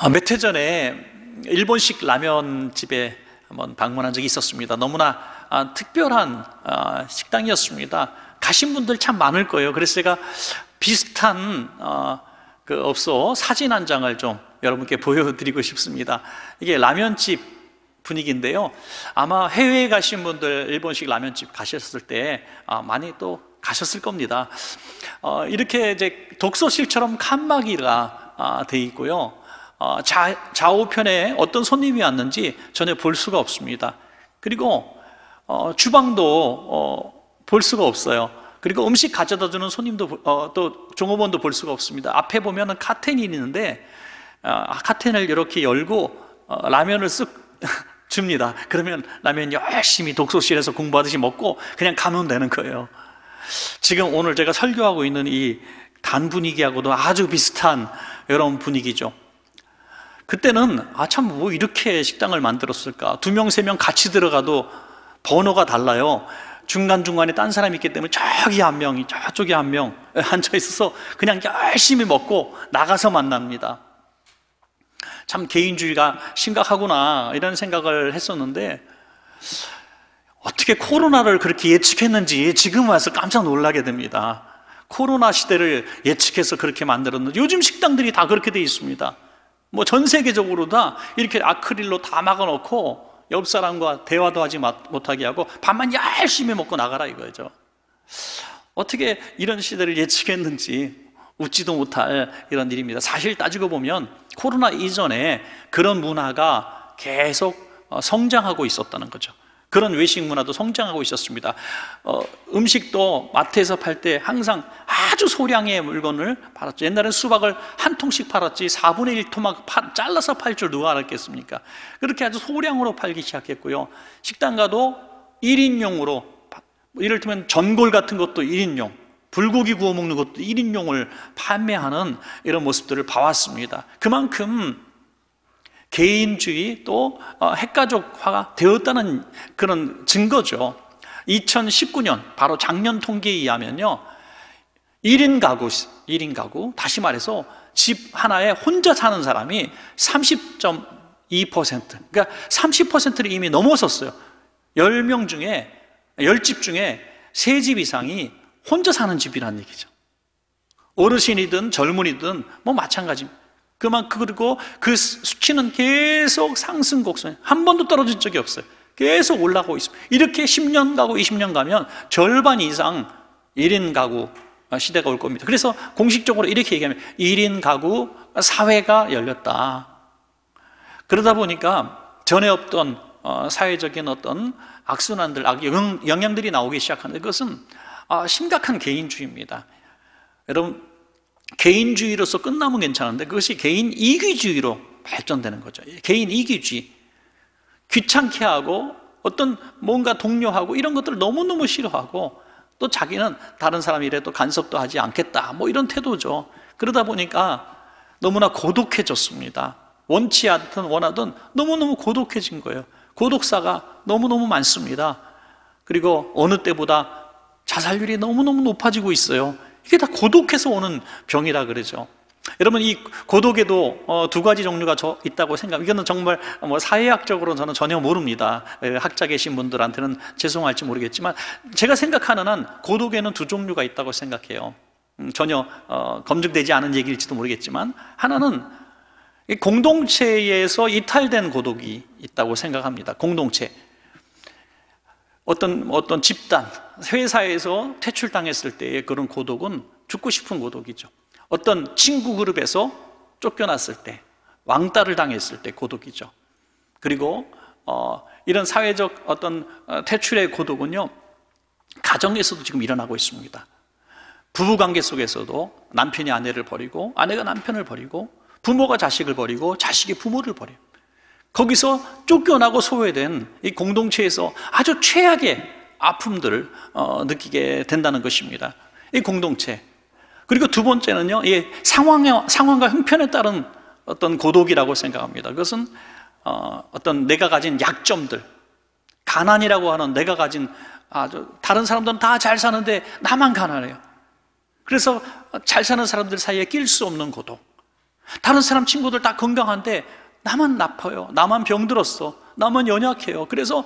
아, 몇해 전에 일본식 라면 집에 한번 방문한 적이 있었습니다. 너무나 아, 특별한 아, 식당이었습니다. 가신 분들 참 많을 거예요. 그래서 제가 비슷한 어, 그 업소 사진 한 장을 좀 여러분께 보여드리고 싶습니다. 이게 라면집 분위기인데요. 아마 해외에 가신 분들 일본식 라면집 가셨을 때 많이 또 가셨을 겁니다. 어, 이렇게 이제 독서실처럼 칸막이가 돼 있고요. 어, 자, 좌우편에 어떤 손님이 왔는지 전혀 볼 수가 없습니다. 그리고 어, 주방도 어, 볼 수가 없어요. 그리고 음식 가져다 주는 손님도 또 종업원도 볼 수가 없습니다. 앞에 보면 카텐이 있는데 아, 카텐을 이렇게 열고 라면을 쓱 줍니다. 그러면 라면 열심히 독서실에서 공부하듯이 먹고 그냥 가면 되는 거예요. 지금 오늘 제가 설교하고 있는 이 단 분위기하고도 아주 비슷한 이런 분위기죠. 그때는 아 참 뭐 이렇게 식당을 만들었을까? 두 명 세 명 같이 들어가도 번호가 달라요. 중간중간에 딴 사람이 있기 때문에 저기 한 명이 저쪽에 한 명 앉아 있어서 그냥 열심히 먹고 나가서 만납니다. 참 개인주의가 심각하구나 이런 생각을 했었는데 어떻게 코로나를 그렇게 예측했는지 지금 와서 깜짝 놀라게 됩니다. 코로나 시대를 예측해서 그렇게 만들었는데 요즘 식당들이 다 그렇게 돼 있습니다. 뭐전 세계적으로 다 이렇게 아크릴로 다 막아놓고 옆 사람과 대화도 하지 못하게 하고 밥만 열심히 먹고 나가라 이거죠. 어떻게 이런 시대를 예측했는지 웃지도 못할 이런 일입니다. 사실 따지고 보면 코로나 이전에 그런 문화가 계속 어, 성장하고 있었다는 거죠. 그런 외식 문화도 성장하고 있었습니다. 어, 음식도 마트에서 팔 때 항상 아주 소량의 물건을 팔았죠. 옛날에 수박을 한 통씩 팔았지 4분의 1 토막 파, 잘라서 팔 줄 누가 알았겠습니까? 그렇게 아주 소량으로 팔기 시작했고요. 식당 가도 1인용으로 이를테면 전골 같은 것도 1인용 불고기 구워 먹는 것도 1인용을 판매하는 이런 모습들을 봐왔습니다. 그만큼 개인주의 또 어, 핵가족화가 되었다는 그런 증거죠. 2019년 바로 작년 통계에 의하면요. 1인 가구, 1인 가구 다시 말해서 집 하나에 혼자 사는 사람이 30.2% 그러니까 30%를 이미 넘어섰어요. 10명 중에 10집 중에 3집 이상이 혼자 사는 집이라는 얘기죠. 어르신이든 젊은이든 뭐 마찬가지입니다. 그만큼 그리고 그 수치는 계속 상승 곡선. 한 번도 떨어진 적이 없어요. 계속 올라가고 있습니다. 이렇게 10년 가고 20년 가면 절반 이상 1인 가구 시대가 올 겁니다. 그래서 공식적으로 이렇게 얘기하면 1인 가구 사회가 열렸다. 그러다 보니까 전에 없던 어, 사회적인 어떤 악순환들, 영향들이 나오기 시작하는데 그것은 아, 심각한 개인주의입니다. 여러분 개인주의로서 끝나면 괜찮은데 그것이 개인 이기주의로 발전되는 거죠. 개인 이기주의. 귀찮게 하고 어떤 뭔가 동료하고 이런 것들을 너무너무 싫어하고 또 자기는 다른 사람이 이래도 간섭도 하지 않겠다. 뭐 이런 태도죠. 그러다 보니까 너무나 고독해졌습니다. 원치 않든 원하든 너무너무 고독해진 거예요. 고독사가 너무너무 많습니다. 그리고 어느 때보다 자살률이 너무너무 높아지고 있어요. 이게 다 고독해서 오는 병이라 그러죠. 여러분 이 고독에도 어, 두 가지 종류가 있다고 생각. 이거는 정말 뭐 사회학적으로 저는 전혀 모릅니다. 예, 학자 계신 분들한테는 죄송할지 모르겠지만 제가 생각하는 한 고독에는 두 종류가 있다고 생각해요. 음, 전혀 어, 검증되지 않은 얘기일지도 모르겠지만 하나는 공동체에서 이탈된 고독이 있다고 생각합니다. 공동체. 어떤 어떤 집단, 회사에서 퇴출당했을 때의 그런 고독은 죽고 싶은 고독이죠. 어떤 친구 그룹에서 쫓겨났을 때, 왕따를 당했을 때 고독이죠. 그리고 어, 이런 사회적 어떤 어, 퇴출의 고독은요, 가정에서도 지금 일어나고 있습니다. 부부 관계 속에서도 남편이 아내를 버리고, 아내가 남편을 버리고, 부모가 자식을 버리고, 자식이 부모를 버려요. 거기서 쫓겨나고 소외된 이 공동체에서 아주 최악의 아픔들을 어, 느끼게 된다는 것입니다. 이 공동체. 그리고 두 번째는요, 이 상황에, 상황과 형편에 따른 어떤 고독이라고 생각합니다. 그것은 어, 어떤 내가 가진 약점들, 가난이라고 하는 내가 가진 아주 다른 사람들은 다 잘 사는데 나만 가난해요. 그래서 잘 사는 사람들 사이에 낄 수 없는 고독. 다른 사람 친구들 다 건강한데 나만 나빠요. 나만 병들었어. 나만 연약해요. 그래서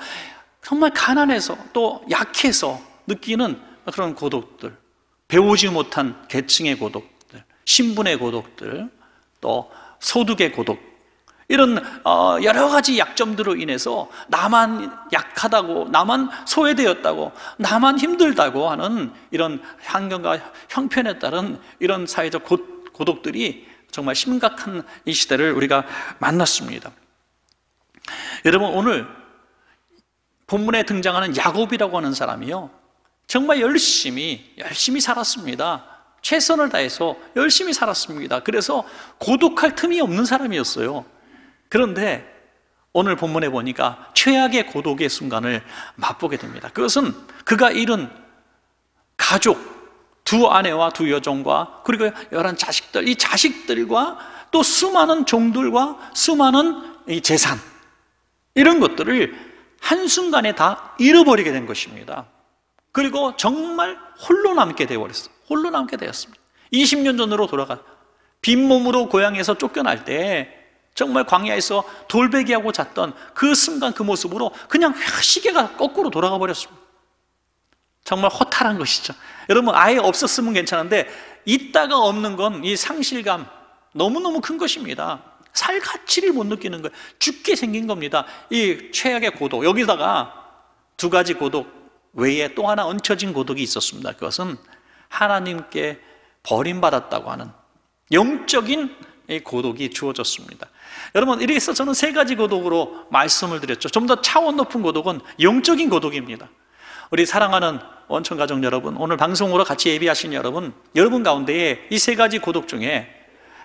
정말 가난해서 또 약해서 느끼는 그런 고독들. 배우지 못한 계층의 고독들. 신분의 고독들. 또 소득의 고독. 이런 어, 여러 가지 약점들로 인해서 나만 약하다고, 나만 소외되었다고, 나만 힘들다고 하는 이런 환경과 형편에 따른 이런 사회적 고, 독들이 정말 심각한 이 시대를 우리가 만났습니다. 여러분 오늘 본문에 등장하는 야곱이라고 하는 사람이요. 정말 열심히 열심히 살았습니다. 최선을 다해서 열심히 살았습니다. 그래서 고독할 틈이 없는 사람이었어요. 그런데 오늘 본문에 보니까 최악의 고독의 순간을 맛보게 됩니다. 그것은 그가 잃은 가족, 두 아내와 두 여종과 그리고 열한 자식들 이 자식들과 또 수많은 종들과 수많은 이 재산 이런 것들을 한순간에 다 잃어버리게 된 것입니다 그리고 정말 홀로 남게 되어버렸어 홀로 남게 되었습니다 20년 전으로 돌아가 빈몸으로 고향에서 쫓겨날 때 정말 광야에서 돌베개하고 잤던 그 순간 그 모습으로 그냥 시계가 거꾸로 돌아가 버렸습니다 정말 허탈한 것이죠. 여러분, 아예 없었으면 괜찮은데, 있다가 없는 건 이 상실감 너무너무 큰 것입니다. 살 가치를 못 느끼는 거예요. 죽게 생긴 겁니다. 이 최악의 고독. 여기다가 두 가지 고독 외에 또 하나 얹혀진 고독이 있었습니다. 그것은 하나님께 버림받았다고 하는 영적인 고독이 주어졌습니다. 여러분, 이래서 저는 세 가지 고독으로 말씀을 드렸죠. 좀 더 차원 높은 고독은 영적인 고독입니다. 우리 사랑하는 원천 가족 여러분, 오늘 방송으로 같이 예비하신 여러분, 여러분 가운데에 이 세 가지 고독 중에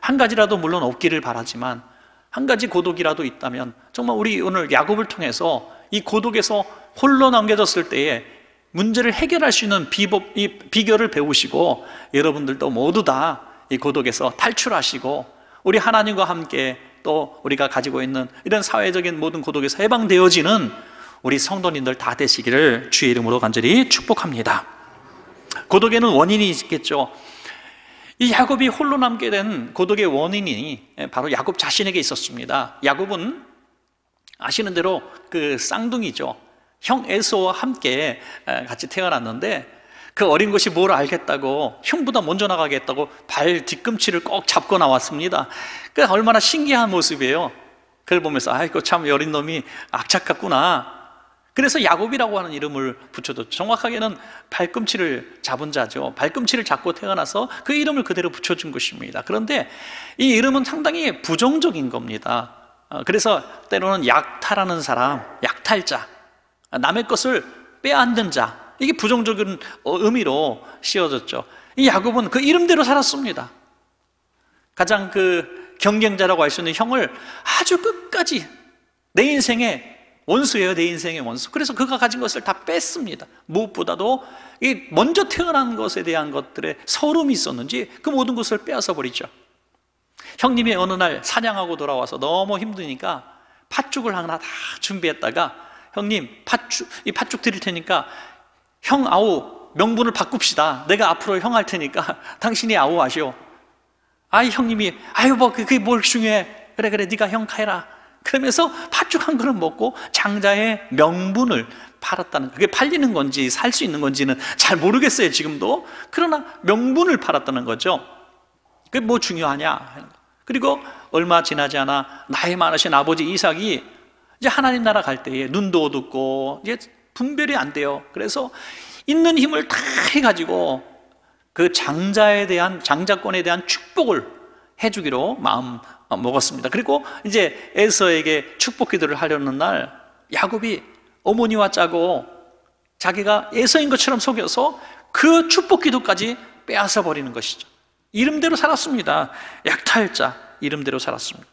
한 가지라도 물론 없기를 바라지만 한 가지 고독이라도 있다면 정말 우리 오늘 야곱을 통해서 이 고독에서 홀로 남겨졌을 때에 문제를 해결할 수 있는 비법, 이 비결을 배우시고 여러분들도 모두 다 이 고독에서 탈출하시고 우리 하나님과 함께 또 우리가 가지고 있는 이런 사회적인 모든 고독에서 해방되어지는 우리 성도님들 다 되시기를 주의 이름으로 간절히 축복합니다. 고독에는 원인이 있겠죠. 이 야곱이 홀로 남게 된 고독의 원인이 바로 야곱 자신에게 있었습니다. 야곱은 아시는 대로 그 쌍둥이죠. 형 에서와 함께 같이 태어났는데 그 어린 것이 뭘 알겠다고 형보다 먼저 나가겠다고 발 뒤꿈치를 꼭 잡고 나왔습니다. 그 얼마나 신기한 모습이에요. 그걸 보면서 아이고 참여린 놈이 악착 같구나. 그래서 야곱이라고 하는 이름을 붙여줬죠. 정확하게는 발꿈치를 잡은 자죠. 발꿈치를 잡고 태어나서 그 이름을 그대로 붙여준 것입니다. 그런데 이 이름은 상당히 부정적인 겁니다. 어, 그래서 때로는 약탈하는 사람, 약탈자, 남의 것을 빼앗는 자, 이게 부정적인 어, 의미로 씌워졌죠. 이 야곱은 그 이름대로 살았습니다. 가장 그 경쟁자라고 할 수 있는 형을 아주 끝까지 내 인생에 원수예요, 내 인생의 원수. 그래서 그가 가진 것을 다 뺐습니다. 무엇보다도 이 먼저 태어난 것에 대한 것들의 서름이 있었는지 그 모든 것을 빼앗아 버리죠. 형님이 어느 날 사냥하고 돌아와서 너무 힘드니까 팥죽을 하나 다 준비했다가 형님 팥죽 이 팥죽 드릴 테니까 형 아우 명분을 바꿉시다. 내가 앞으로 형 할 테니까 당신이 아우 하시오. 아이 형님이 아유 뭐 그, 그게 뭘 중요해. 그래 그래 네가 형 카이라. 그러면서 팥죽 한 그릇 먹고 장자의 명분을 팔았다는 그게 팔리는 건지 살 수 있는 건지는 잘 모르겠어요 지금도 그러나 명분을 팔았다는 거죠 그게 뭐 중요하냐 그리고 얼마 지나지 않아 나이 많으신 아버지 이삭이 이제 하나님 나라 갈 때에 눈도 어둡고 이제 분별이 안 돼요 그래서 있는 힘을 다 해가지고 그 장자에 대한 장자권에 대한 축복을 해주기로 마음 어, 먹었습니다. 그리고 이제 에서에게 축복 기도를 하려는 날 야곱이 어머니와 짜고 자기가 에서인 것처럼 속여서 그 축복 기도까지 빼앗아 버리는 것이죠. 이름대로 살았습니다. 약탈자 이름대로 살았습니다.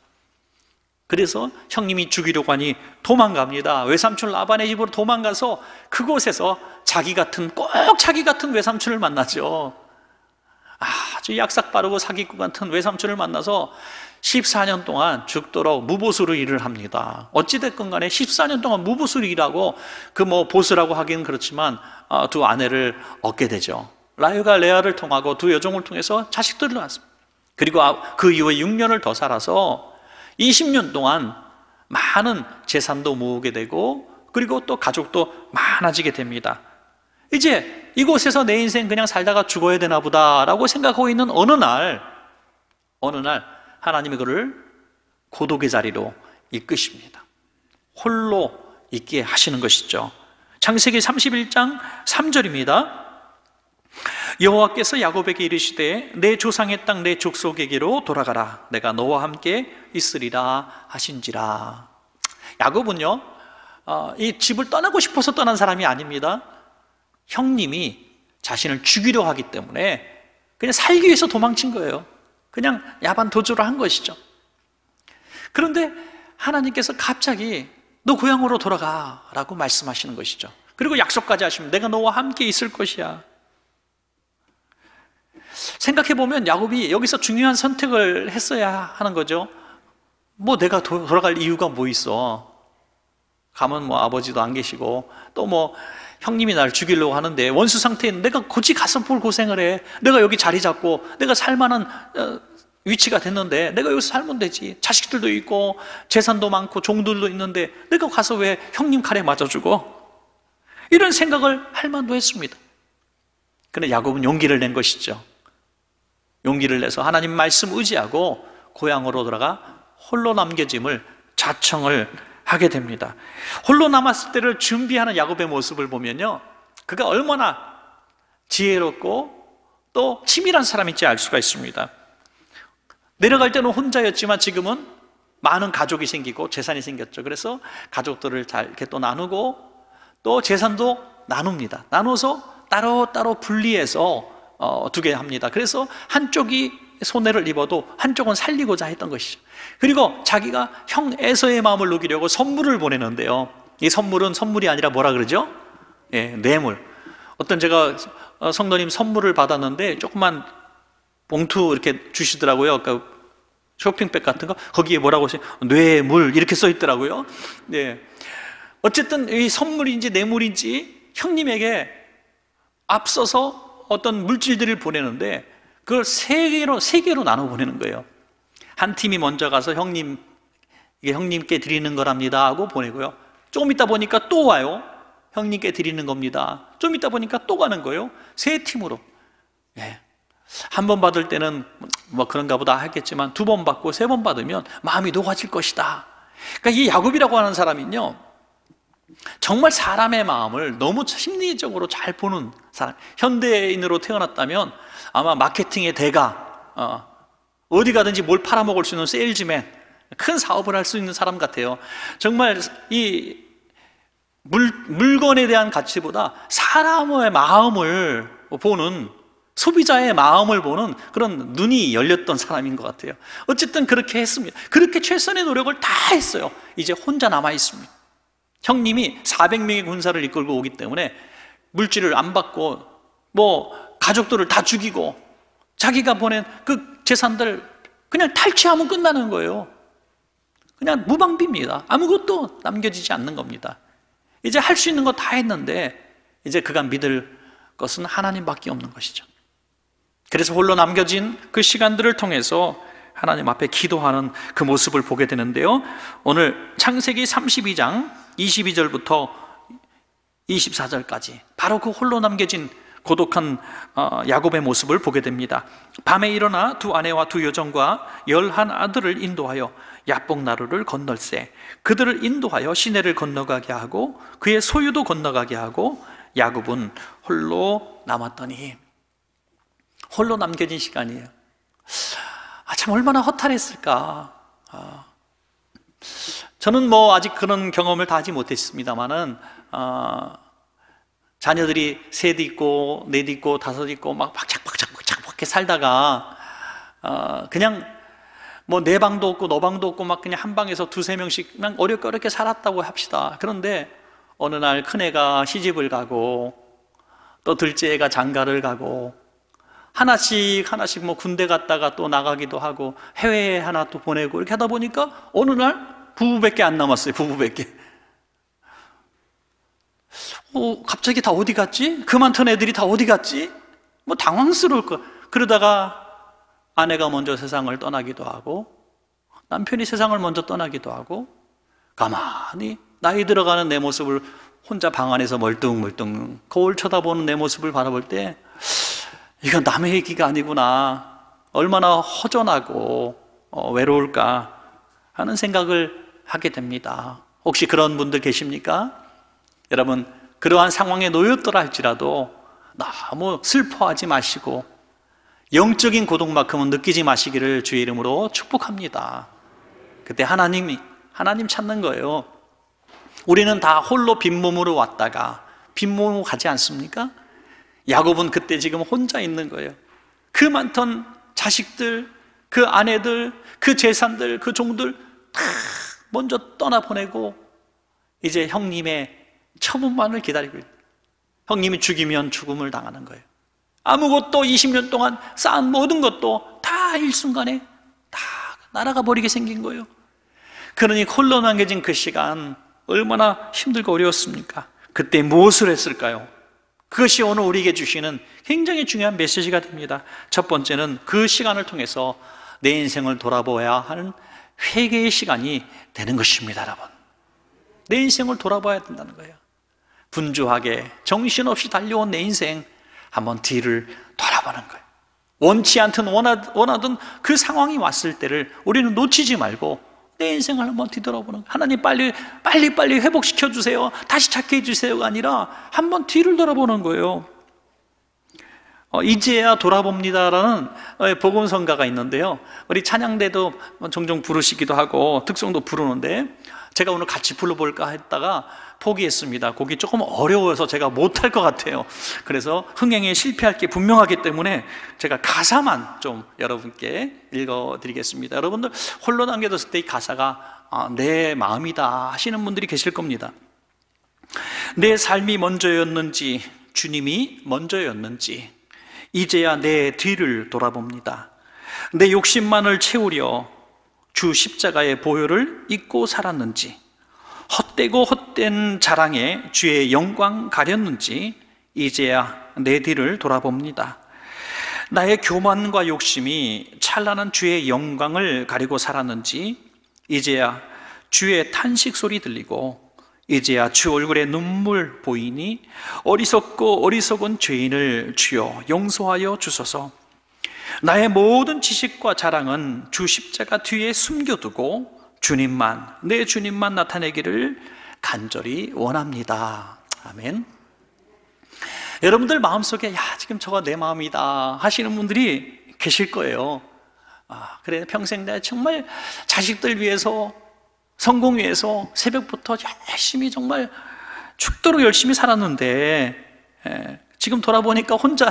그래서 형님이 죽이려고 하니 도망갑니다. 외삼촌 라반의 집으로 도망가서 그곳에서 자기 같은 꼭 자기 같은 외삼촌을 만나죠. 아주 약삭 빠르고 사기꾼 같은 외삼촌을 만나서 14년 동안 죽도록 무보수로 일을 합니다. 어찌됐건 간에 14년 동안 무보수로 일하고 그 뭐 보수라고 하기는 그렇지만 어, 두 아내를 얻게 되죠. 라유가 레아를 통하고 두 여종을 통해서 자식들을 낳습니다. 그리고 아, 그 이후에 6년을 더 살아서 20년 동안 많은 재산도 모으게 되고 그리고 또 가족도 많아지게 됩니다. 이제 이곳에서 내 인생 그냥 살다가 죽어야 되나 보다라고 생각하고 있는 어느 날, 어느 날 하나님이 그를 고독의 자리로 이끄십니다. 홀로 있게 하시는 것이죠. 창세기 31장 3절입니다. 여호와께서 야곱에게 이르시되 내 조상의 땅 내 족속에게로 돌아가라 내가 너와 함께 있으리라 하신지라. 야곱은요. 어, 이 집을 떠나고 싶어서 떠난 사람이 아닙니다. 형님이 자신을 죽이려 하기 때문에 그냥 살기 위해서 도망친 거예요. 그냥 야반 도주를 한 것이죠. 그런데 하나님께서 갑자기 너 고향으로 돌아가 라고 말씀하시는 것이죠. 그리고 약속까지 하시면 내가 너와 함께 있을 것이야. 생각해보면 야곱이 여기서 중요한 선택을 했어야 하는 거죠. 뭐 내가 돌아갈 이유가 뭐 있어. 가면 뭐 아버지도 안 계시고 또뭐 형님이 날 죽이려고 하는데 원수 상태에 내가 굳이 가서 볼 고생을 해. 내가 여기 자리 잡고 내가 살만한 어, 위치가 됐는데 내가 여기서 살면 되지. 자식들도 있고 재산도 많고 종들도 있는데 내가 가서 왜 형님 칼에 맞아 주고 이런 생각을 할 만도 했습니다. 그런데 야곱은 용기를 낸 것이죠. 용기를 내서 하나님 말씀 의지하고 고향으로 돌아가 홀로 남겨짐을 자청을 하게 됩니다. 홀로 남았을 때를 준비하는 야곱의 모습을 보면요. 그가 얼마나 지혜롭고 또 치밀한 사람인지 알 수가 있습니다. 내려갈 때는 혼자였지만 지금은 많은 가족이 생기고 재산이 생겼죠. 그래서 가족들을 잘 이렇게 또 나누고 또 재산도 나눕니다. 나눠서 따로따로 분리해서 어, 두게 합니다. 그래서 한쪽이 손해를 입어도 한쪽은 살리고자 했던 것이죠. 그리고 자기가 형 에서의 마음을 녹이려고 선물을 보내는데요. 이 선물은 선물이 아니라 뭐라 그러죠? 예, 뇌물. 어떤 제가 어, 성도님 선물을 받았는데 조그만 봉투 이렇게 주시더라고요. 그까 쇼핑백 같은 거 거기에 뭐라고 써 뇌물 이렇게 써 있더라고요. 네. 어쨌든 이 선물인지 뇌물인지 형님에게 앞서서 어떤 물질들을 보내는데 그걸 세 개로, 세 개로 나눠보내는 거예요. 한 팀이 먼저 가서 형님, 이게 형님께 드리는 거랍니다 하고 보내고요. 조금 있다 보니까 또 와요. 형님께 드리는 겁니다. 좀 있다 보니까 또 가는 거예요. 세 팀으로. 예. 한 번 받을 때는 뭐 그런가 보다 하겠지만 두 번 받고 세 번 받으면 마음이 녹아질 것이다. 그러니까 이 야곱이라고 하는 사람은요. 정말 사람의 마음을 너무 심리적으로 잘 보는 사람. 현대인으로 태어났다면 아마 마케팅의 대가, 어, 어디 가든지 뭘 팔아먹을 수 있는 세일즈맨, 큰 사업을 할 수 있는 사람 같아요. 정말 이 물, 물건에 대한 가치보다 사람의 마음을 보는 소비자의 마음을 보는 그런 눈이 열렸던 사람인 것 같아요. 어쨌든 그렇게 했습니다. 그렇게 최선의 노력을 다 했어요. 이제 혼자 남아 있습니다. 형님이 400명의 군사를 이끌고 오기 때문에 물질을 안 받고 뭐 가족들을 다 죽이고 자기가 보낸 그 재산들 그냥 탈취하면 끝나는 거예요. 그냥 무방비입니다. 아무것도 남겨지지 않는 겁니다. 이제 할 수 있는 거 다 했는데 이제 그가 믿을 것은 하나님밖에 없는 것이죠. 그래서 홀로 남겨진 그 시간들을 통해서 하나님 앞에 기도하는 그 모습을 보게 되는데요. 오늘 창세기 32장 22절부터 24절까지 바로 그 홀로 남겨진 고독한 어, 야곱의 모습을 보게 됩니다. 밤에 일어나 두 아내와 두 여정과 열한 아들을 인도하여 야뽕나루를 건널세 그들을 인도하여 시내를 건너가게 하고 그의 소유도 건너가게 하고 야곱은 홀로 남았더니 홀로 남겨진 시간이에요. 아, 참 얼마나 허탈했을까. 아, 저는 뭐 아직 그런 경험을 다 하지 못했습니다만은 아, 자녀들이 셋 있고 넷 있고 다섯 있고 막 박짝박짝 박짝박게 살다가 아, 그냥 뭐내 네 방도 없고 너 방도 없고 막 그냥 한 방에서 두세 명씩 그냥 어렵게 어렵게 살았다고 합시다. 그런데 어느 날 큰애가 시집을 가고 또 둘째 애가 장가를 가고 하나씩 하나씩 뭐 군대 갔다가 또 나가기도 하고 해외에 하나 또 보내고 이렇게 하다 보니까 어느 날 부부밖에 안 남았어요. 부부밖에. 어, 갑자기 다 어디 갔지? 그 많던 애들이 다 어디 갔지? 뭐 당황스러울 거. 그러다가 아내가 먼저 세상을 떠나기도 하고 남편이 세상을 먼저 떠나기도 하고 가만히 나이 들어가는 내 모습을 혼자 방 안에서 멀뚱멀뚱 거울 쳐다보는 내 모습을 바라볼 때 이건 남의 얘기가 아니구나. 얼마나 허전하고 어, 외로울까 하는 생각을 하게 됩니다. 혹시 그런 분들 계십니까? 여러분, 그러한 상황에 놓였더라 할지라도 너무 슬퍼하지 마시고 영적인 고독만큼은 느끼지 마시기를 주의 이름으로 축복합니다. 그때 하나님이 하나님 찾는 거예요. 우리는 다 홀로 빈몸으로 왔다가 빈몸으로 가지 않습니까? 야곱은 그때 지금 혼자 있는 거예요. 그 많던 자식들, 그 아내들, 그 재산들, 그 종들 다 먼저 떠나보내고 이제 형님의 처분만을 기다리고 있다. 형님이 죽이면 죽음을 당하는 거예요. 아무것도 20년 동안 쌓은 모든 것도 다 일순간에 다 날아가 버리게 생긴 거예요. 그러니 홀로 남겨진 그 시간 얼마나 힘들고 어려웠습니까? 그때 무엇을 했을까요? 그것이 오늘 우리에게 주시는 굉장히 중요한 메시지가 됩니다. 첫 번째는 그 시간을 통해서 내 인생을 돌아보아야 하는 회개의 시간이 되는 것입니다, 여러분. 내 인생을 돌아봐야 된다는 거예요. 분주하게 정신없이 달려온 내 인생 한번 뒤를 돌아보는 거예요. 원치 않든 원하든 그 상황이 왔을 때를 우리는 놓치지 말고 내 인생을 한번 뒤돌아보는 거예요. 하나님 빨리 빨리 빨리 회복시켜 주세요. 다시 찾게 해 주세요가 아니라 한번 뒤를 돌아보는 거예요. 어, 이제야 돌아봅니다라는 어, 복음성가가 있는데요. 우리 찬양대도 뭐 종종 부르시기도 하고 특성도 부르는데 제가 오늘 같이 불러볼까 했다가 포기했습니다. 곡이 조금 어려워서 제가 못할 것 같아요. 그래서 흥행에 실패할 게 분명하기 때문에 제가 가사만 좀 여러분께 읽어드리겠습니다. 여러분들 홀로 남겨뒀을 때 이 가사가 아, 내 마음이다 하시는 분들이 계실 겁니다. 내 삶이 먼저였는지 주님이 먼저였는지 이제야 내 뒤를 돌아봅니다. 내 욕심만을 채우려 주 십자가의 보혈을 잊고 살았는지 헛되고 헛된 자랑에 주의 영광 가렸는지 이제야 내 뒤를 돌아봅니다. 나의 교만과 욕심이 찬란한 주의 영광을 가리고 살았는지 이제야 주의 탄식 소리 들리고 이제야 주 얼굴에 눈물 보이니 어리석고 어리석은 죄인을 주여 용서하여 주소서 나의 모든 지식과 자랑은 주 십자가 뒤에 숨겨두고 주님만, 내 주님만 나타내기를 간절히 원합니다. 아멘. 여러분들 마음속에, 야, 지금 저거 내 마음이다. 하시는 분들이 계실 거예요. 아, 그래, 평생 내가 정말 자식들 위해서, 성공 위해서 새벽부터 열심히 정말 죽도록 열심히 살았는데, 예, 지금 돌아보니까 혼자,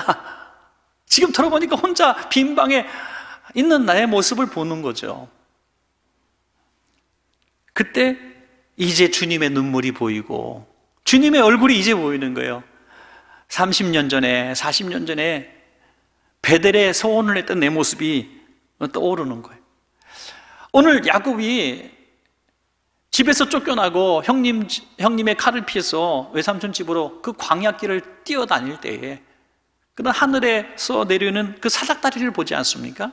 지금 돌아보니까 혼자 빈방에 있는 나의 모습을 보는 거죠. 그때 이제 주님의 눈물이 보이고 주님의 얼굴이 이제 보이는 거예요. 30년 전에, 40년 전에 베델에 소원을 했던 내 모습이 떠오르는 거예요. 오늘 야곱이 집에서 쫓겨나고 형님, 형님의 칼을 피해서 외삼촌 집으로 그 광야길을 뛰어다닐 때에 그런 하늘에서 내려오는 그 사닥다리를 보지 않습니까?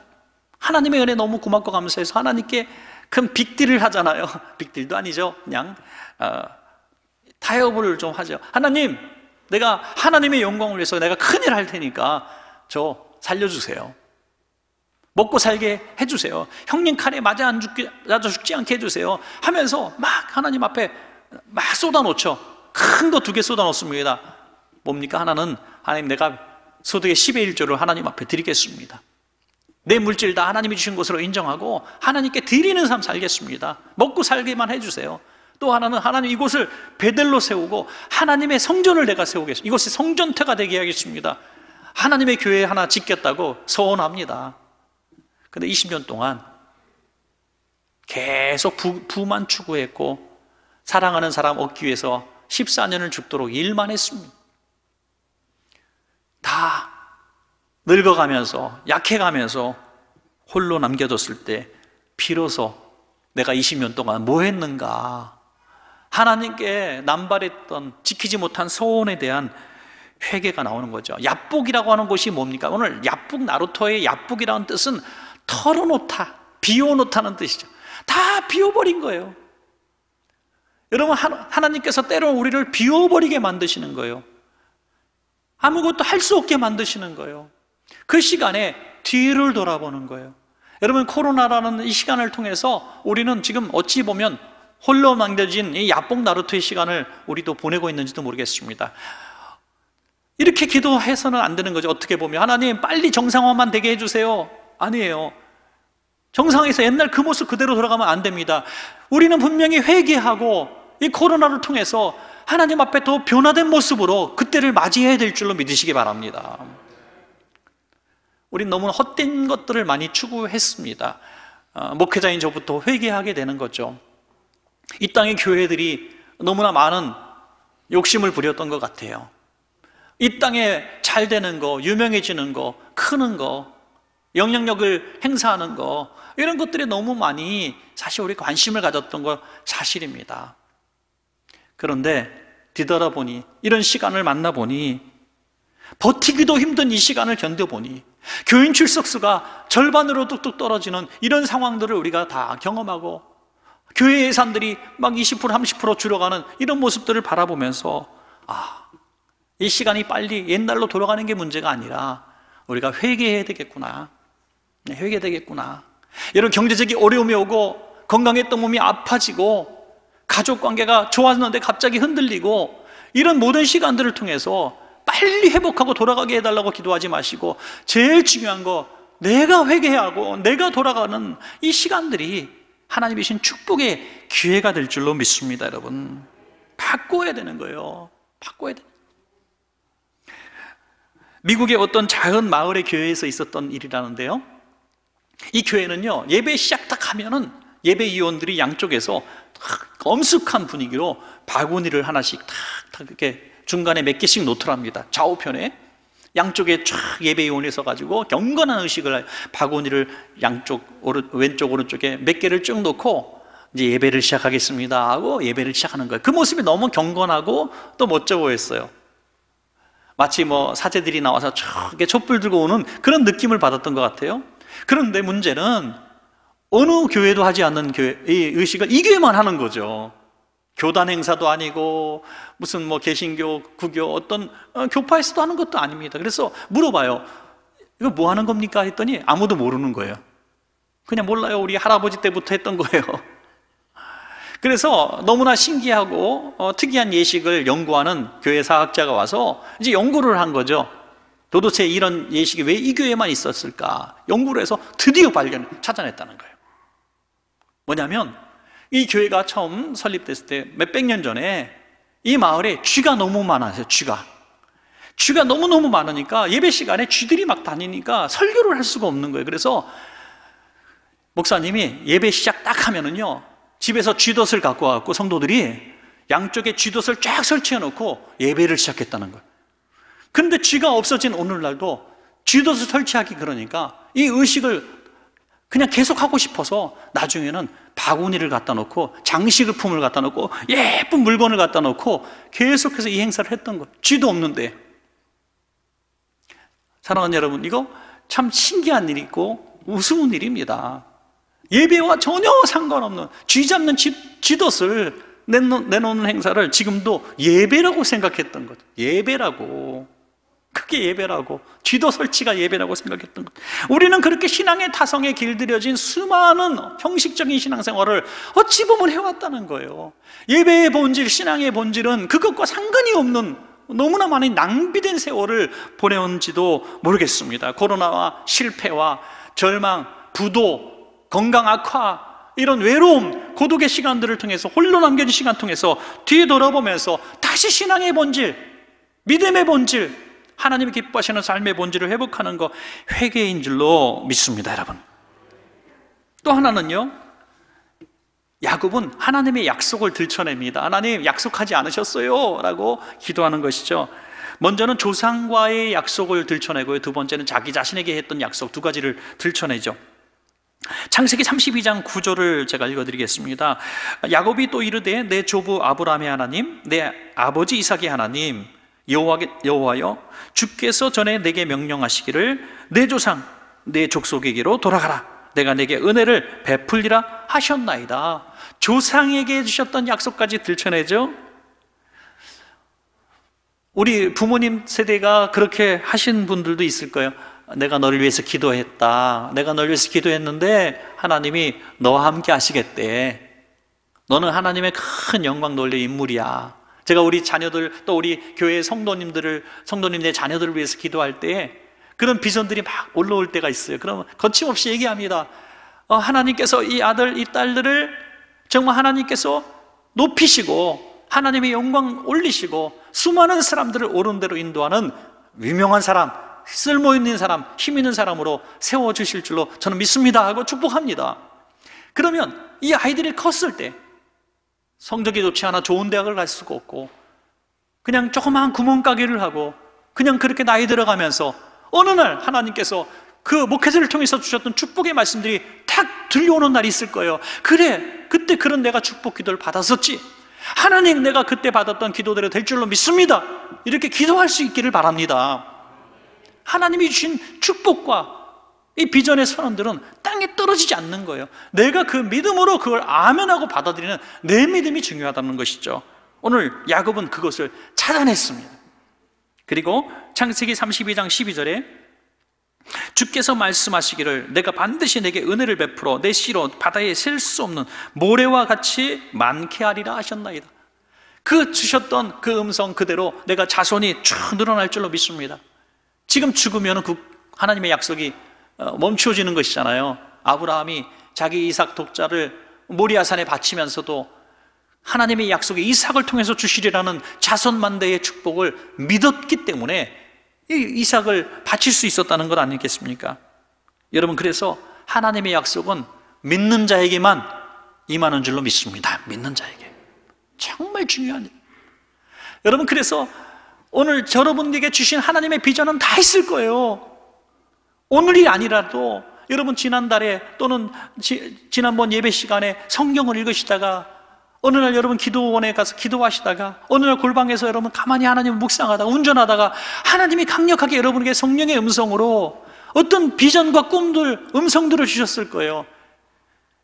하나님의 은혜 너무 고맙고 감사해서 하나님께 그럼 빅딜을 하잖아요. 빅딜도 아니죠. 그냥 어, 타협을 좀 하죠. 하나님, 내가 하나님의 영광을 위해서 내가 큰일 할 테니까 저 살려주세요. 먹고 살게 해주세요. 형님 칼에 맞아 안죽게 맞아 죽지 않게 해주세요. 하면서 막 하나님 앞에 막 쏟아놓죠. 큰 거 두 개 쏟아놓습니다. 뭡니까? 하나는 하나님 내가 소득의 10의 1조를 하나님 앞에 드리겠습니다. 내 물질 다 하나님이 주신 것으로 인정하고 하나님께 드리는 삶 살겠습니다. 먹고 살기만 해주세요. 또 하나는 하나님 이곳을 베델로 세우고 하나님의 성전을 내가 세우겠습니다. 이곳이 성전태가 되게 하겠습니다. 하나님의 교회 하나 짓겠다고 서원합니다. 근데 20년 동안 계속 부, 부만 추구했고 사랑하는 사람 얻기 위해서 14년을 죽도록 일만 했습니다. 다 늙어가면서 약해가면서 홀로 남겨졌을 때 비로소 내가 20년 동안 뭐 했는가 하나님께 남발했던 지키지 못한 소원에 대한 회개가 나오는 거죠 야복이라고 하는 것이 뭡니까? 오늘 야복 나루토의 야복이라는 뜻은 털어놓다, 비워놓다는 뜻이죠 다 비워버린 거예요 여러분 하나님께서 때로는 우리를 비워버리게 만드시는 거예요 아무것도 할 수 없게 만드시는 거예요 그 시간에 뒤를 돌아보는 거예요. 여러분 코로나라는 이 시간을 통해서 우리는 지금 어찌 보면 홀로 망겨진 이 야뽕 나루토의 시간을 우리도 보내고 있는지도 모르겠습니다. 이렇게 기도해서는 안 되는 거죠. 어떻게 보면 하나님 빨리 정상화만 되게 해주세요. 아니에요. 정상에서 옛날 그 모습 그대로 돌아가면 안 됩니다. 우리는 분명히 회개하고 이 코로나를 통해서 하나님 앞에 더 변화된 모습으로 그때를 맞이해야 될 줄로 믿으시기 바랍니다. 우린 너무 헛된 것들을 많이 추구했습니다. 어, 목회자인 저부터 회개하게 되는 거죠. 이 땅의 교회들이 너무나 많은 욕심을 부렸던 것 같아요. 이 땅에 잘 되는 거, 유명해지는 거, 크는 거, 영향력을 행사하는 거, 이런 것들이 너무 많이 사실 우리 관심을 가졌던 건 사실입니다. 그런데 뒤돌아보니, 이런 시간을 만나보니, 버티기도 힘든 이 시간을 견뎌보니, 교인 출석수가 절반으로 뚝뚝 떨어지는 이런 상황들을 우리가 다 경험하고 교회 예산들이 막 20% 30% 줄어가는 이런 모습들을 바라보면서 아, 이 시간이 빨리 옛날로 돌아가는 게 문제가 아니라 우리가 회개해야 되겠구나. 네, 회개해야 되겠구나. 이런 경제적인 어려움이 오고 건강했던 몸이 아파지고 가족 관계가 좋았는데 갑자기 흔들리고 이런 모든 시간들을 통해서 빨리 회복하고 돌아가게 해달라고 기도하지 마시고 제일 중요한 거 내가 회개하고 내가 돌아가는 이 시간들이 하나님이 신 축복의 기회가 될 줄로 믿습니다 여러분 바꿔야 되는 거예요 바꿔야 돼 미국의 어떤 작은 마을의 교회에서 있었던 일이라는데요 이 교회는요 예배 시작 딱 하면은 예배위원들이 양쪽에서 탁 엄숙한 분위기로 바구니를 하나씩 탁탁 이렇게 중간에 몇 개씩 놓더랍니다. 좌우편에. 양쪽에 쫙예배의원에 서가지고 경건한 의식을 바구니를 양쪽 오른, 왼쪽 오른쪽에 몇 개를 쭉 놓고 이제 예배를 시작하겠습니다 하고 예배를 시작하는 거예요. 그 모습이 너무 경건하고 또 멋져 보였어요. 마치 뭐 사제들이 나와서 저 촛불 들고 오는 그런 느낌을 받았던 것 같아요. 그런데 문제는 어느 교회도 하지 않는 교회, 이 의식을 이 교회만 하는 거죠. 교단 행사도 아니고 무슨 뭐 개신교, 구교 어떤 어, 교파에서도 하는 것도 아닙니다. 그래서 물어봐요. 이거 뭐 하는 겁니까? 했더니 아무도 모르는 거예요. 그냥 몰라요. 우리 할아버지 때부터 했던 거예요. 그래서 너무나 신기하고 어, 특이한 예식을 연구하는 교회 사학자가 와서 이제 연구를 한 거죠. 도대체 이런 예식이 왜 이 교회만 있었을까? 연구를 해서 드디어 발견, 찾아냈다는 거예요. 뭐냐면 이 교회가 처음 설립됐을 때 몇 백 년 전에 이 마을에 쥐가 너무 많아서 쥐가. 쥐가 너무너무 많으니까 예배 시간에 쥐들이 막 다니니까 설교를 할 수가 없는 거예요. 그래서 목사님이 예배 시작 딱 하면은요. 집에서 쥐덫을 갖고 와갖고 성도들이 양쪽에 쥐덫을 쫙 설치해 놓고 예배를 시작했다는 거예요. 근데 쥐가 없어진 오늘날도 쥐덫을 설치하기 그러니까 이 의식을 그냥 계속 하고 싶어서 나중에는 바구니를 갖다 놓고 장식품을 갖다 놓고 예쁜 물건을 갖다 놓고 계속해서 이 행사를 했던 것예 쥐도 없는데. 사랑하는 여러분, 이거 참 신기한 일이고 우스운 일입니다. 예배와 전혀 상관없는 쥐 잡는 집, 쥐덫을 내놓는 행사를 지금도 예배라고 생각했던 거 예배라고. 그게 예배라고 지도 설치가 예배라고 생각했던 것 우리는 그렇게 신앙의 타성에 길들여진 수많은 형식적인 신앙생활을 어찌 보면 해왔다는 거예요 예배의 본질, 신앙의 본질은 그것과 상관이 없는 너무나 많이 낭비된 세월을 보내온지도 모르겠습니다 코로나와 실패와 절망, 부도, 건강 악화 이런 외로움, 고독의 시간들을 통해서 홀로 남겨진 시간 통해서 뒤돌아보면서 에 다시 신앙의 본질, 믿음의 본질 하나님이 기뻐하시는 삶의 본질을 회복하는 것, 회개인 줄로 믿습니다, 여러분. 또 하나는요. 야곱은 하나님의 약속을 들춰냅니다. 하나님 약속하지 않으셨어요. 라고 기도하는 것이죠. 먼저는 조상과의 약속을 들춰내고요. 두 번째는 자기 자신에게 했던 약속 두 가지를 들춰내죠. 창세기 32장 9절을 제가 읽어드리겠습니다. 야곱이 또 이르되 내 조부 아브라함의 하나님, 내 아버지 이삭의 하나님, 여호와여 주께서 전에 내게 명령하시기를 내 조상 내 족속에게로 돌아가라 내가 내게 은혜를 베풀리라 하셨나이다 조상에게 주셨던 약속까지 들춰내죠 우리 부모님 세대가 그렇게 하신 분들도 있을 거예요 내가 너를 위해서 기도했다 내가 너를 위해서 기도했는데 하나님이 너와 함께 하시겠대 너는 하나님의 큰 영광 놀릴 인물이야 제가 우리 자녀들 또 우리 교회 성도님들을 성도님의 자녀들을 위해서 기도할 때 그런 비전들이 막 올라올 때가 있어요. 그러면 거침없이 얘기합니다. 어, 하나님께서 이 아들, 이 딸들을 정말 하나님께서 높이시고 하나님의 영광 올리시고 수많은 사람들을 옳은 대로 인도하는 유명한 사람, 쓸모 있는 사람, 힘 있는 사람으로 세워 주실 줄로 저는 믿습니다 하고 축복합니다. 그러면 이 아이들이 컸을 때 성적이 좋지 않아 좋은 대학을 갈 수가 없고 그냥 조그마한 구멍가게를 하고 그냥 그렇게 나이 들어가면서 어느 날 하나님께서 그 목회자를 통해서 주셨던 축복의 말씀들이 탁 들려오는 날이 있을 거예요 그래 그때 그런 내가 축복 기도를 받았었지 하나님 내가 그때 받았던 기도대로 될 줄로 믿습니다 이렇게 기도할 수 있기를 바랍니다 하나님이 주신 축복과 이 비전의 선언들은 땅에 떨어지지 않는 거예요. 내가 그 믿음으로 그걸 아멘하고 받아들이는 내 믿음이 중요하다는 것이죠. 오늘 야곱은 그것을 찾아냈습니다. 그리고 창세기 32장 12절에 주께서 말씀하시기를 내가 반드시 내게 은혜를 베풀어 내 씨로 바다에 셀 수 없는 모래와 같이 많게 하리라 하셨나이다. 그 주셨던 그 음성 그대로 내가 자손이 쭉 늘어날 줄로 믿습니다. 지금 죽으면 그 하나님의 약속이 어, 멈추어지는 것이잖아요. 아브라함이 자기 이삭 독자를 모리아산에 바치면서도 하나님의 약속에 이삭을 통해서 주시리라는 자손만대의 축복을 믿었기 때문에 이삭을 바칠 수 있었다는 것 아니겠습니까? 여러분 그래서 하나님의 약속은 믿는 자에게만 임하는 줄로 믿습니다. 믿는 자에게 정말 중요한 여러분 그래서 오늘 여러분에게 주신 하나님의 비전은 다 있을 거예요. 오늘이 아니라도 여러분 지난달에 또는 지, 난번 예배 시간에 성경을 읽으시다가 어느 날 여러분 기도원에 가서 기도하시다가 어느 날 골방에서 여러분 가만히 하나님을 묵상하다가 운전하다가 하나님이 강력하게 여러분에게 성령의 음성으로 어떤 비전과 꿈들, 음성들을 주셨을 거예요.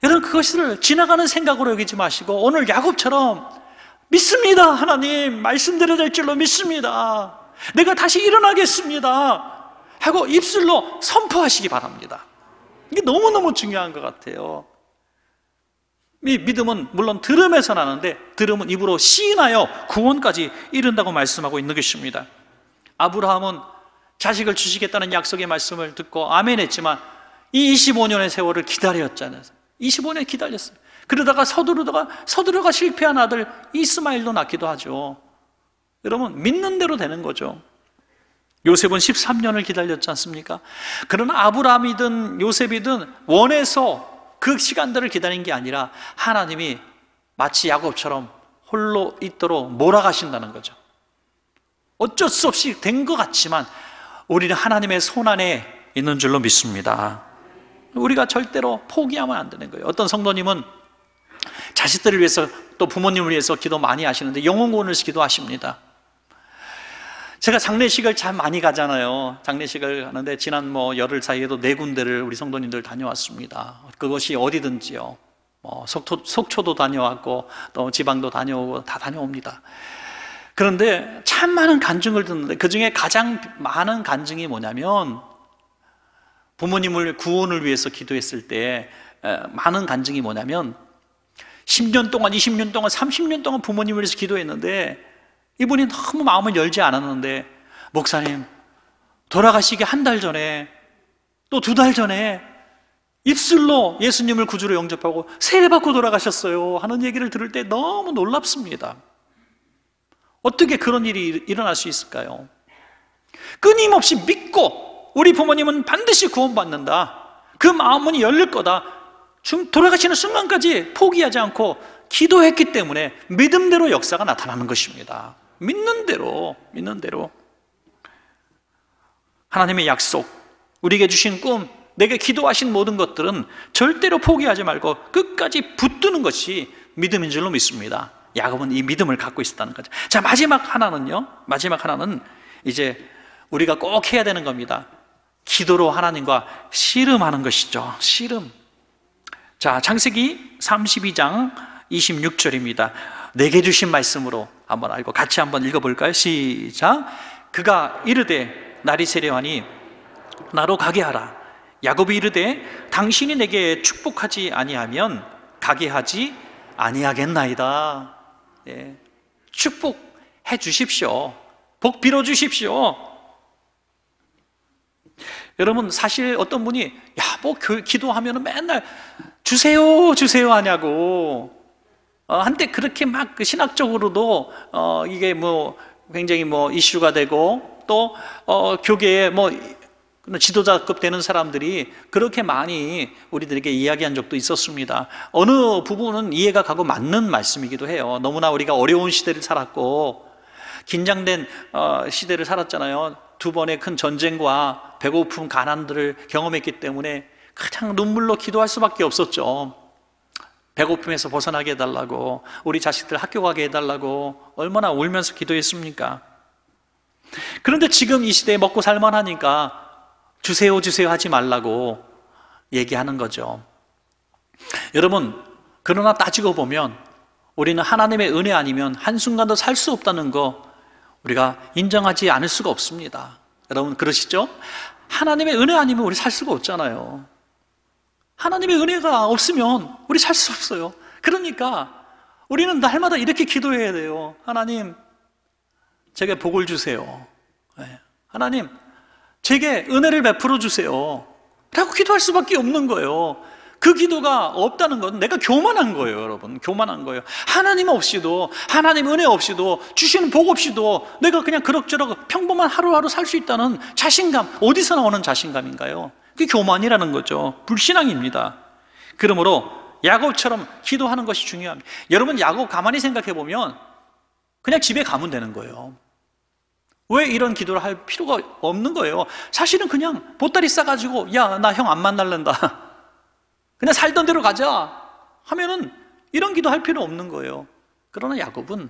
여러분 그것을 지나가는 생각으로 여기지 마시고 오늘 야곱처럼 믿습니다 하나님 말씀드려야 될 줄로 믿습니다 내가 다시 일어나겠습니다 하고 입술로 선포하시기 바랍니다. 이게 너무너무 중요한 것 같아요. 이 믿음은 물론 들음에서 나는데 들음은 입으로 시인하여 구원까지 이른다고 말씀하고 있는 것입니다. 아브라함은 자식을 주시겠다는 약속의 말씀을 듣고 아멘 했지만 이 25년의 세월을 기다렸잖아요. 25년 기다렸어요. 그러다가 서두르다가 서두르가 실패한 아들 이스마일도 낳기도 하죠. 여러분 믿는 대로 되는 거죠. 요셉은 13년을 기다렸지 않습니까? 그러 아브라함이든 요셉이든 원해서 그 시간들을 기다린 게 아니라 하나님이 마치 야곱처럼 홀로 있도록 몰아가신다는 거죠. 어쩔 수 없이 된 것 같지만 우리는 하나님의 손안에 있는 줄로 믿습니다. 우리가 절대로 포기하면 안 되는 거예요. 어떤 성도님은 자식들을 위해서 또 부모님을 위해서 기도 많이 하시는데 영혼구원을 기도하십니다. 제가 장례식을 참 많이 가잖아요. 장례식을 하는데 지난 뭐 열흘 사이에도 네 군데를 우리 성도님들 다녀왔습니다. 그것이 어디든지요. 뭐 속토, 속초도 다녀왔고 또 지방도 다녀오고 다 다녀옵니다. 그런데 참 많은 간증을 듣는데 그 중에 가장 많은 간증이 뭐냐면 부모님을 구원을 위해서 기도했을 때 많은 간증이 뭐냐면 10년 동안, 20년 동안, 30년 동안 부모님을 위해서 기도했는데 이분이 너무 마음을 열지 않았는데 목사님 돌아가시기 한 달 전에 또 두 달 전에 입술로 예수님을 구주로 영접하고 세례받고 돌아가셨어요 하는 얘기를 들을 때 너무 놀랍습니다 어떻게 그런 일이 일어날 수 있을까요? 끊임없이 믿고 우리 부모님은 반드시 구원받는다 그마음은 열릴 거다 돌아가시는 순간까지 포기하지 않고 기도했기 때문에 믿음대로 역사가 나타나는 것입니다 믿는 대로, 믿는 대로. 하나님의 약속, 우리에게 주신 꿈, 내게 기도하신 모든 것들은 절대로 포기하지 말고 끝까지 붙드는 것이 믿음인 줄로 믿습니다. 야곱은 이 믿음을 갖고 있었다는 거죠. 자, 마지막 하나는요. 마지막 하나는 이제 우리가 꼭 해야 되는 겁니다. 기도로 하나님과 씨름하는 것이죠. 씨름. 자, 창세기 32장 26절입니다. 내게 주신 말씀으로 한번 알고 같이 한번 읽어볼까요? 시작. 그가 이르되 날이 세려하니 나로 가게 하라. 야곱이 이르되 당신이 내게 축복하지 아니하면 가게 하지 아니하겠나이다. 예. 축복해 주십시오. 복 빌어 주십시오. 여러분 사실 어떤 분이 야뭐 그 기도하면 맨날 주세요 주세요 하냐고 어, 한때 그렇게 막 그 신학적으로도 어, 이게 뭐 굉장히 뭐 이슈가 되고 또 어, 교계에 뭐 지도자급 되는 사람들이 그렇게 많이 우리들에게 이야기한 적도 있었습니다. 어느 부분은 이해가 가고 맞는 말씀이기도 해요. 너무나 우리가 어려운 시대를 살았고 긴장된 시대를 살았잖아요. 두 번의 큰 전쟁과 배고픔, 가난들을 경험했기 때문에 가장 눈물로 기도할 수밖에 없었죠. 배고픔에서 벗어나게 해달라고, 우리 자식들 학교 가게 해달라고 얼마나 울면서 기도했습니까? 그런데 지금 이 시대에 먹고 살만하니까 주세요, 주세요 하지 말라고 얘기하는 거죠. 여러분, 그러나 따지고 보면 우리는 하나님의 은혜 아니면 한순간도 살 수 없다는 거 우리가 인정하지 않을 수가 없습니다. 여러분, 그러시죠? 하나님의 은혜 아니면 우리 살 수가 없잖아요. 하나님의 은혜가 없으면 우리 살 수 없어요. 그러니까 우리는 날마다 이렇게 기도해야 돼요. 하나님, 제게 복을 주세요. 예. 하나님, 제게 은혜를 베풀어 주세요. 라고 기도할 수밖에 없는 거예요. 그 기도가 없다는 건 내가 교만한 거예요, 여러분. 교만한 거예요. 하나님 없이도, 하나님 은혜 없이도, 주시는 복 없이도 내가 그냥 그럭저럭 평범한 하루하루 살 수 있다는 자신감, 어디서 나오는 자신감인가요? 그게 교만이라는 거죠. 불신앙입니다. 그러므로 야곱처럼 기도하는 것이 중요합니다. 여러분 야곱 가만히 생각해 보면 그냥 집에 가면 되는 거예요. 왜 이런 기도를 할 필요가 없는 거예요? 사실은 그냥 보따리 싸가지고 야 나 형 안 만날란다. 그냥 살던 대로 가자 하면은 이런 기도 할 필요 없는 거예요. 그러나 야곱은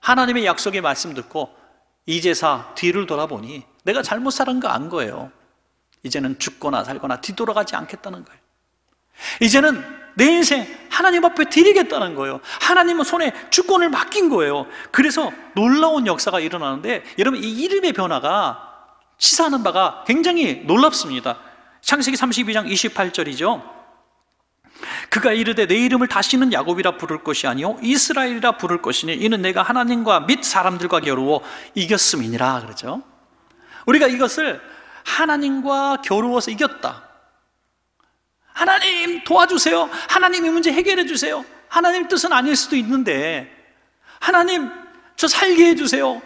하나님의 약속의 말씀 듣고 이제사 뒤를 돌아보니 내가 잘못 살은 거 안 거예요. 이제는 죽거나 살거나 뒤돌아가지 않겠다는 거예요. 이제는 내 인생 하나님 앞에 드리겠다는 거예요. 하나님 손에 주권을 맡긴 거예요. 그래서 놀라운 역사가 일어나는데 여러분 이 이름의 변화가 시사하는 바가 굉장히 놀랍습니다. 창세기 32장 28절이죠. 그가 이르되 내 이름을 다시는 야곱이라 부를 것이 아니요 이스라엘이라 부를 것이니 이는 내가 하나님과 및 사람들과 겨루어 이겼음이니라 그러죠. 우리가 이것을 하나님과 겨루어서 이겼다. 하나님 도와주세요. 하나님 이 문제 해결해 주세요. 하나님 뜻은 아닐 수도 있는데, 하나님 저 살게 해주세요.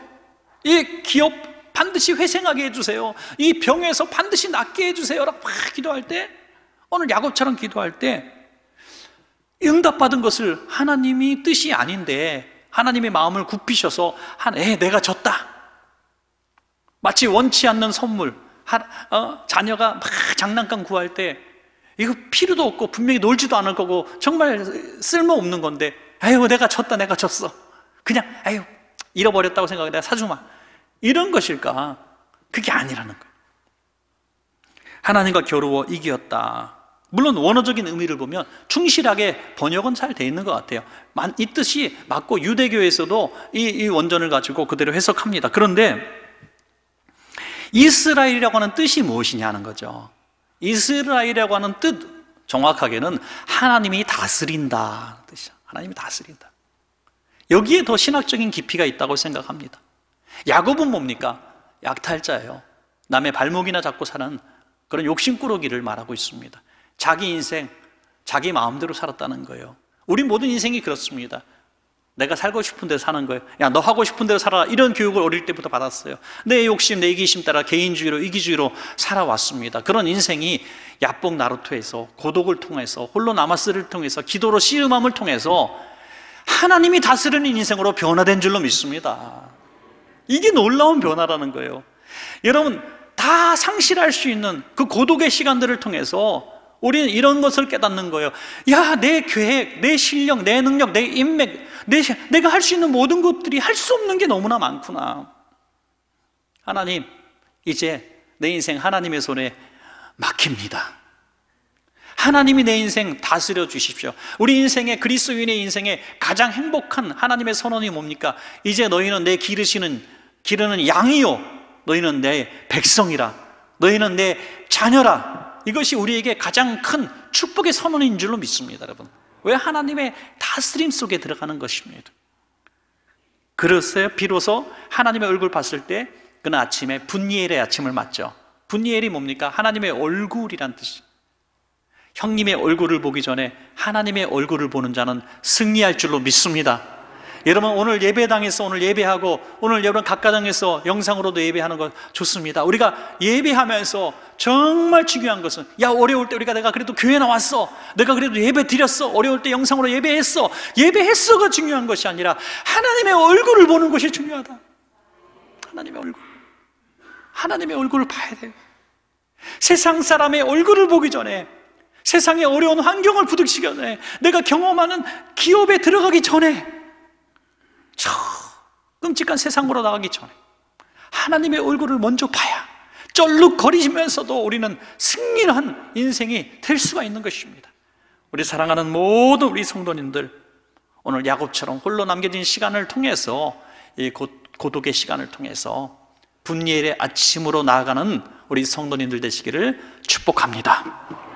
이 기업 반드시 회생하게 해주세요. 이 병에서 반드시 낫게 해주세요. 라고 막 기도할 때, 오늘 야곱처럼 기도할 때, 응답받은 것을 하나님이 뜻이 아닌데, 하나님의 마음을 굽히셔서, 에, 내가 졌다. 마치 원치 않는 선물, 어? 자녀가 막 장난감 구할 때 이거 필요도 없고 분명히 놀지도 않을 거고 정말 쓸모없는 건데 아유 내가 졌다 내가 졌어 그냥 아유 잃어버렸다고 생각해 내가 사주마 이런 것일까? 그게 아니라는 거예요 하나님과 겨루어 이기었다 물론 원어적인 의미를 보면 충실하게 번역은 잘 돼 있는 것 같아요 이 뜻이 맞고 유대교에서도 이 원전을 가지고 그대로 해석합니다 그런데 이스라엘이라고 하는 뜻이 무엇이냐는 거죠. 이스라엘이라고 하는 뜻, 정확하게는 하나님이 다스린다. 뜻이죠. 하나님이 다스린다. 여기에 더 신학적인 깊이가 있다고 생각합니다. 야곱은 뭡니까? 약탈자예요. 남의 발목이나 잡고 사는 그런 욕심꾸러기를 말하고 있습니다. 자기 인생, 자기 마음대로 살았다는 거예요. 우리 모든 인생이 그렇습니다. 내가 살고 싶은 데로 사는 거예요. 야, 너 하고 싶은 데로 살아. 라 이런 교육을 어릴 때부터 받았어요. 내 욕심, 내 이기심 따라 개인주의로 이기주의로 살아왔습니다. 그런 인생이 야뽕 나루토에서 고독을 통해서 홀로 남아스를 통해서 기도로 씨름함을 통해서 하나님이 다스리는 인생으로 변화된 줄로 믿습니다. 이게 놀라운 변화라는 거예요. 여러분, 다 상실할 수 있는 그 고독의 시간들을 통해서 우리는 이런 것을 깨닫는 거예요. 야, 내 계획, 내 실력, 내 능력, 내 인맥, 내, 내가 할 수 있는 모든 것들이 할 수 없는 게 너무나 많구나. 하나님, 이제 내 인생 하나님의 손에 맡깁니다. 하나님이 내 인생 다스려 주십시오. 우리 인생의 그리스도인의 인생에 가장 행복한 하나님의 선언이 뭡니까? 이제 너희는 내 기르시는 기르는 양이요, 너희는 내 백성이라, 너희는 내 자녀라. 이것이 우리에게 가장 큰 축복의 선언인 줄로 믿습니다, 여러분. 왜 하나님의 다스림 속에 들어가는 것입니다. 그래서 비로소 하나님의 얼굴 봤을 때 그는 아침에 분니엘의 아침을 맞죠. 분니엘이 뭡니까? 하나님의 얼굴이란 뜻이. 형님의 얼굴을 보기 전에 하나님의 얼굴을 보는 자는 승리할 줄로 믿습니다. 여러분 오늘 예배당에서 오늘 예배하고 오늘 여러분 각가당에서 영상으로도 예배하는 거 좋습니다. 우리가 예배하면서 정말 중요한 것은 야 어려울 때 우리가 내가 그래도 교회 나왔어. 내가 그래도 예배 드렸어. 어려울 때 영상으로 예배했어. 예배했어가 중요한 것이 아니라 하나님의 얼굴을 보는 것이 중요하다. 하나님의 얼굴. 하나님의 얼굴을 봐야 돼요. 세상 사람의 얼굴을 보기 전에 세상의 어려운 환경을 부득시기 전에 내가 경험하는 기업에 들어가기 전에 저 끔찍한 세상으로 나가기 전에 하나님의 얼굴을 먼저 봐야 쩔룩거리시면서도 우리는 승리한 인생이 될 수가 있는 것입니다 우리 사랑하는 모든 우리 성도님들 오늘 야곱처럼 홀로 남겨진 시간을 통해서 이 고독의 시간을 통해서 분리의 아침으로 나아가는 우리 성도님들 되시기를 축복합니다